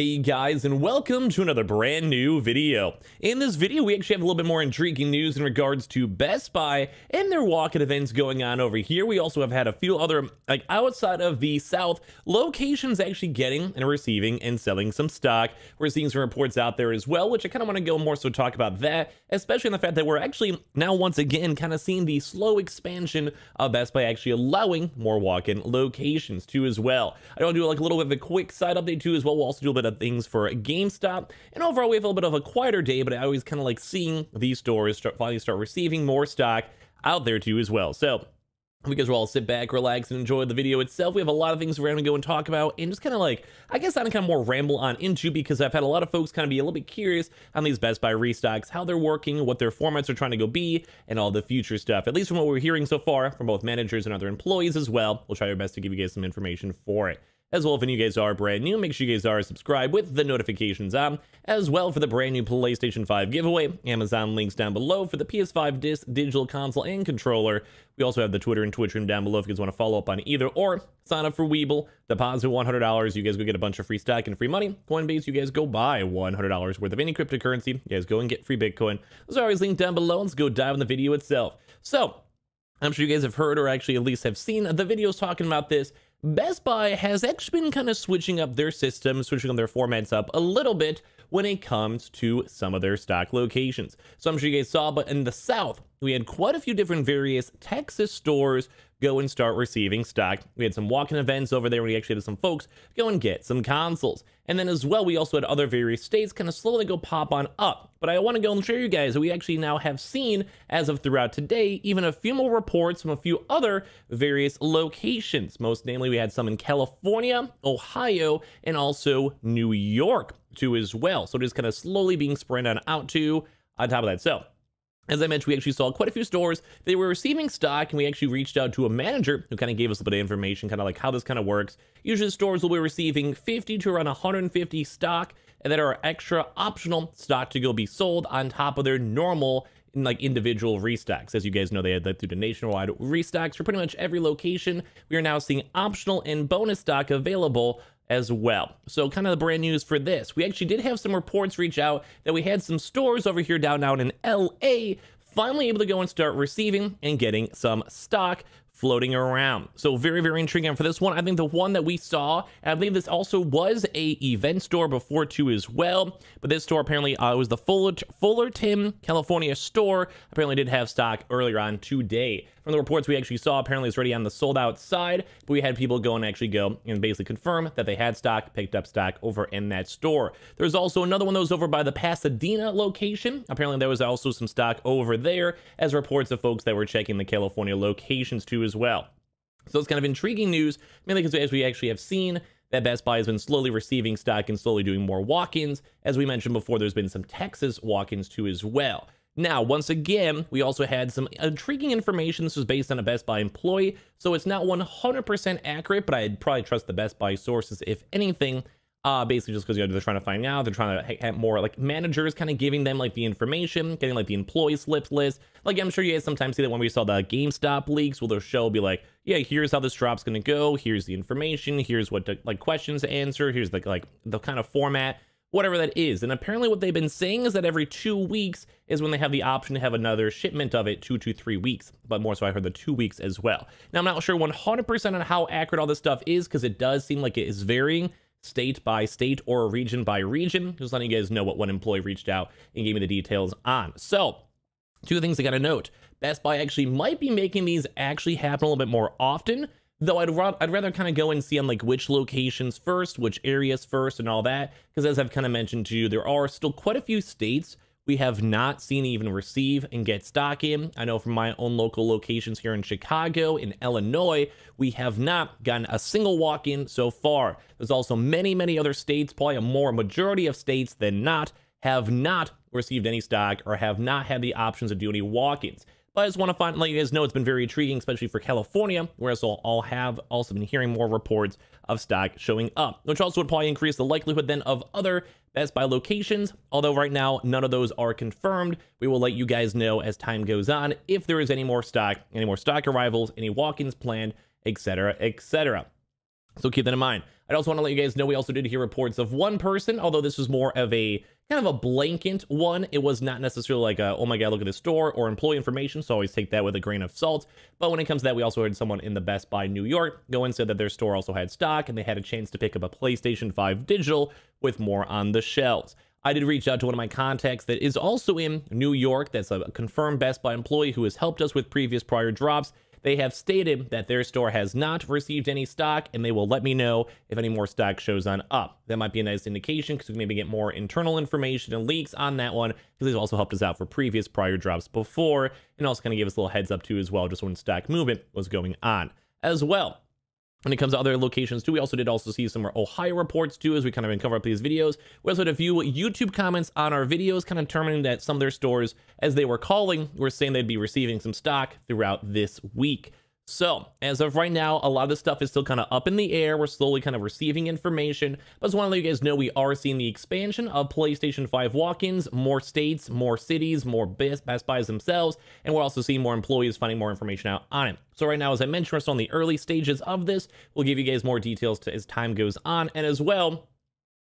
Hey guys and welcome to another brand new video. In this video we actually have a little bit more intriguing news in regards to Best Buy and their walk-in events going on over here. We also have had a few other like outside of the South locations actually getting and receiving and selling some stock. We're seeing some reports out there as well which I kind of want to go more so talk about that especially in the fact that we're actually now once again kind of seeing the slow expansion of Best Buy actually allowing more walk-in locations too as well. I don't do like a little bit of a quick side update too as well. We'll also do a bit of things for GameStop. And overall, we have a little bit of a quieter day, but I always kind of like seeing these stores start, finally start receiving more stock out there too as well. So we guys will all sit back, relax, and enjoy the video itself. We have a lot of things we're going to go and talk about and just kind of like, I guess I'm kind of more ramble on into because I've had a lot of folks kind of be a little bit curious on these Best Buy restocks, how they're working, what their formats are trying to go be, and all the future stuff, at least from what we're hearing so far from both managers and other employees as well. We'll try our best to give you guys some information for it. As well, if you guys are brand new, make sure you guys are subscribed with the notifications on. As well, for the brand new PlayStation 5 giveaway, Amazon links down below for the PS5 disc, digital console, and controller. We also have the Twitter and Twitch room down below if you guys want to follow up on either or sign up for Weeble, deposit $100, you guys go get a bunch of free stock and free money. Coinbase, you guys go buy $100 worth of any cryptocurrency. You guys go and get free Bitcoin. Those are always linked down below. Let's go dive in the video itself. So, I'm sure you guys have heard or actually at least have seen the videos talking about this. Best Buy has actually been kind of switching up their system, switching on their formats up a little bit when it comes to some of their stock locations. So I'm sure you guys saw, but in the South, we had quite a few different various Texas stores go and start receiving stock. We had some walk-in events over there. We actually had some folks go and get some consoles. And then as well, we also had other various states kind of slowly go pop on up. But I want to go and show you guys that we actually now have seen, as of throughout today, even a few more reports from a few other various locations. Most namely, we had some in California, Ohio, and also New York too as well. So it is kind of slowly being spread on out to on top of that. So as I mentioned, we actually saw quite a few stores. They were receiving stock, and we actually reached out to a manager who kind of gave us a bit of information, kind of like how this kind of works. Usually, stores will be receiving 50 to around 150 stock, and that are extra optional stock to go be sold on top of their normal like individual restocks. As you guys know, they had that through the nationwide restocks for pretty much every location. We are now seeing optional and bonus stock available as well. So kind of the brand news for this. We actually did have some reports reach out that we had some stores over here down down in LA finally able to go and start receiving and getting some stock floating around. So very, very intriguing for this one. I think the one that we saw, I believe this also was a event store before too as well, but this store apparently uh, was the Fuller, Fullerton, California store, apparently did have stock earlier on today. And the reports we actually saw apparently was already on the sold out side, but we had people go and actually go and basically confirm that they had stock, picked up stock over in that store. There's also another one that was over by the Pasadena location. Apparently there was also some stock over there as reports of folks that were checking the California locations too as well. So it's kind of intriguing news, mainly because as we actually have seen, that Best Buy has been slowly receiving stock and slowly doing more walk ins. As we mentioned before, there's been some Texas walk ins too as well. Now, once again, we also had some intriguing information. This was based on a Best Buy employee, so it's not 100% accurate, but I'd probably trust the Best Buy sources, if anything, uh, basically just because you know, they're trying to find out, they're trying to have more like managers kind of giving them like the information, getting like the employee slips list. Like I'm sure you guys sometimes see that when we saw the GameStop leaks, will their show be like, yeah, here's how this drop's gonna go, here's the information, here's what to, like questions to answer, here's the like the kind of format whatever that is. And apparently what they've been saying is that every two weeks is when they have the option to have another shipment of it, two to three weeks, but more so I heard the two weeks as well. Now I'm not sure 100% on how accurate all this stuff is because it does seem like it is varying state by state or region by region. Just letting you guys know what one employee reached out and gave me the details on. So two things I got to note. Best Buy actually might be making these actually happen a little bit more often Though I'd, ra I'd rather kind of go and see on like which locations first, which areas first and all that. Because as I've kind of mentioned to you, there are still quite a few states we have not seen even receive and get stock in. I know from my own local locations here in Chicago, in Illinois, we have not gotten a single walk in so far. There's also many, many other states, probably a more majority of states than not, have not received any stock or have not had the options to do any walk ins. But I just want to find, let you guys know it's been very intriguing, especially for California, whereas I'll, I'll have also been hearing more reports of stock showing up, which also would probably increase the likelihood then of other Best Buy locations, although right now none of those are confirmed. We will let you guys know as time goes on if there is any more stock, any more stock arrivals, any walk-ins planned, etc., etc. So keep that in mind. I'd also want to let you guys know we also did hear reports of one person, although this was more of a kind of a blanket one. It was not necessarily like, a, oh my God, look at this store or employee information. So always take that with a grain of salt. But when it comes to that, we also heard someone in the Best Buy New York go and said that their store also had stock and they had a chance to pick up a PlayStation 5 digital with more on the shelves. I did reach out to one of my contacts that is also in New York. That's a confirmed Best Buy employee who has helped us with previous prior drops. They have stated that their store has not received any stock and they will let me know if any more stock shows on up. That might be a nice indication because we maybe get more internal information and leaks on that one because they've also helped us out for previous prior drops before and also kind of gave us a little heads up too as well just when stock movement was going on as well when it comes to other locations too. We also did also see some more Ohio reports too as we kind of cover up these videos. We also had a few YouTube comments on our videos kind of determining that some of their stores, as they were calling, were saying they'd be receiving some stock throughout this week. So as of right now, a lot of this stuff is still kind of up in the air. We're slowly kind of receiving information, but I just want to let you guys know we are seeing the expansion of PlayStation 5 walk-ins, more states, more cities, more Best, Best Buys themselves, and we're also seeing more employees finding more information out on it. So right now, as I mentioned, we're still in the early stages of this. We'll give you guys more details as time goes on, and as well,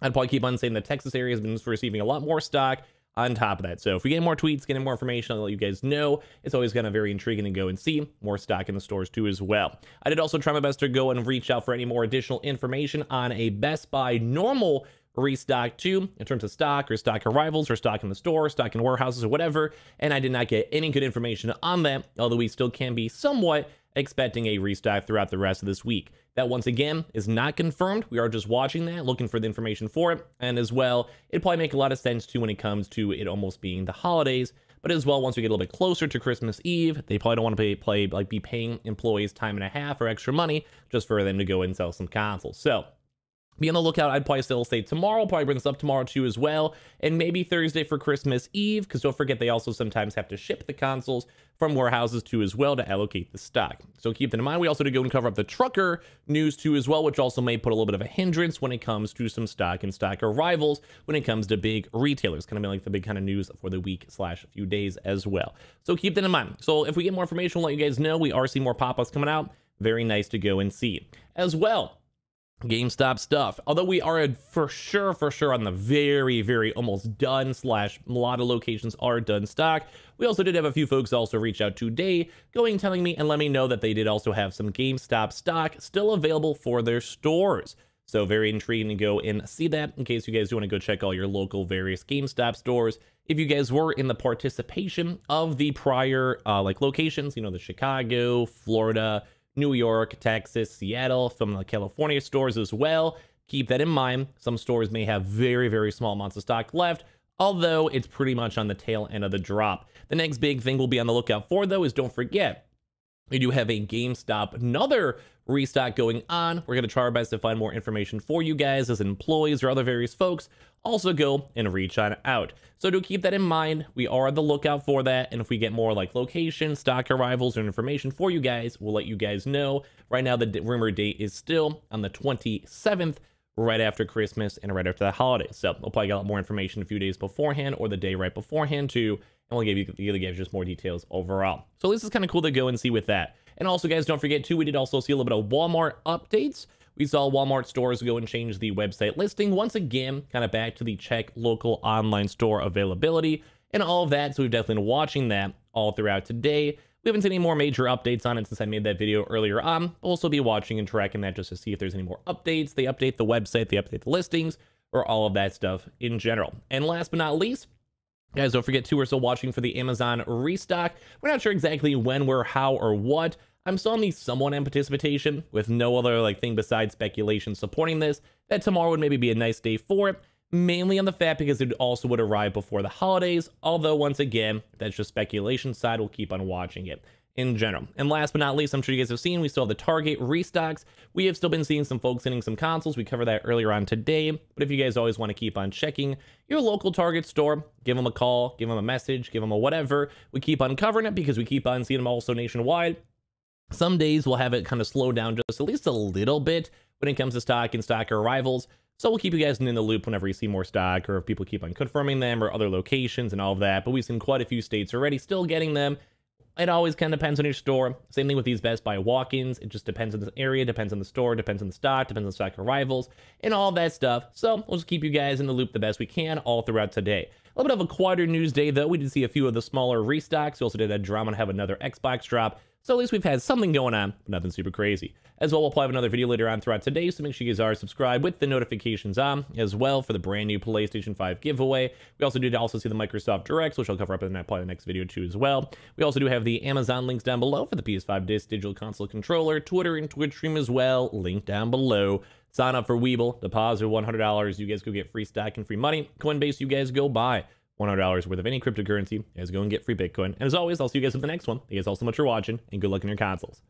I'd probably keep on saying the Texas area has been receiving a lot more stock on top of that. So if we get more tweets, get more information, I'll let you guys know. It's always kind of very intriguing to go and see more stock in the stores too as well. I did also try my best to go and reach out for any more additional information on a Best Buy normal restock too in terms of stock or stock arrivals or stock in the store, stock in warehouses or whatever. And I did not get any good information on that, although we still can be somewhat expecting a restock throughout the rest of this week. That once again is not confirmed. We are just watching that, looking for the information for it. And as well, it probably make a lot of sense too when it comes to it almost being the holidays. But as well, once we get a little bit closer to Christmas Eve, they probably don't want to pay, play like be paying employees time and a half or extra money just for them to go and sell some consoles. So be on the lookout. I'd probably still say tomorrow, probably bring this up tomorrow too as well. And maybe Thursday for Christmas Eve, because don't forget they also sometimes have to ship the consoles from warehouses too as well to allocate the stock. So keep that in mind. We also to go and cover up the trucker news too as well, which also may put a little bit of a hindrance when it comes to some stock and stock arrivals when it comes to big retailers. Kind of like the big kind of news for the week slash few days as well. So keep that in mind. So if we get more information, we'll let you guys know. We are seeing more pop-ups coming out. Very nice to go and see. As well, GameStop stuff. Although we are for sure, for sure on the very, very almost done slash a lot of locations are done stock. We also did have a few folks also reach out today going telling me and let me know that they did also have some GameStop stock still available for their stores. So very intriguing to go and see that in case you guys do want to go check all your local various GameStop stores. If you guys were in the participation of the prior uh, like locations, you know, the Chicago, Florida, New York, Texas, Seattle, from the California stores as well. Keep that in mind. Some stores may have very, very small amounts of stock left, although it's pretty much on the tail end of the drop. The next big thing we'll be on the lookout for, though, is don't forget we do have a GameStop, another restock going on. We're going to try our best to find more information for you guys as employees or other various folks. Also go and reach on out. So do keep that in mind. We are on the lookout for that. And if we get more like location, stock arrivals, or information for you guys, we'll let you guys know. Right now, the rumor date is still on the 27th, right after Christmas and right after the holidays. So we'll probably get a lot more information a few days beforehand or the day right beforehand to only gave you the other games just more details overall. So this is kind of cool to go and see with that. And also, guys, don't forget too, we did also see a little bit of Walmart updates. We saw Walmart stores go and change the website listing once again, kind of back to the check local online store availability and all of that. So we've definitely been watching that all throughout today. We haven't seen any more major updates on it since I made that video earlier on. We'll also be watching and tracking that just to see if there's any more updates. They update the website, they update the listings, or all of that stuff in general. And last but not least, Guys, don't forget too, we're still watching for the Amazon restock. We're not sure exactly when, where, how, or what. I'm still on the somewhat anticipation with no other like thing besides speculation supporting this, that tomorrow would maybe be a nice day for it, mainly on the fact because it also would arrive before the holidays, although once again, that's just speculation side, we'll keep on watching it in general. And last but not least, I'm sure you guys have seen, we still have the Target restocks. We have still been seeing some folks hitting some consoles. We covered that earlier on today. But if you guys always want to keep on checking your local Target store, give them a call, give them a message, give them a whatever. We keep on covering it because we keep on seeing them also nationwide. Some days we'll have it kind of slow down just at least a little bit when it comes to stock and stock arrivals. So we'll keep you guys in the loop whenever you see more stock or if people keep on confirming them or other locations and all of that. But we've seen quite a few states already still getting them. It always kind of depends on your store. Same thing with these Best Buy walk-ins. It just depends on the area, depends on the store, depends on the stock, depends on stock arrivals, and all that stuff. So we'll just keep you guys in the loop the best we can all throughout today. A little bit of a quieter news day, though. We did see a few of the smaller restocks. We also did that drama and have another Xbox drop. So at least we've had something going on, but nothing super crazy. As well, we'll probably have another video later on throughout today, so make sure you guys are subscribed with the notifications on as well for the brand new PlayStation 5 giveaway. We also do also see the Microsoft Directs, which I'll cover up in that probably the next video too as well. We also do have the Amazon links down below for the PS5 disc, digital console controller, Twitter and Twitch stream as well, link down below. Sign up for Weeble, deposit $100, you guys go get free stock and free money. Coinbase, you guys go buy. $100 worth of any cryptocurrency is go and get free Bitcoin. And as always, I'll see you guys in the next one. Thank you guys all so much for watching and good luck in your consoles.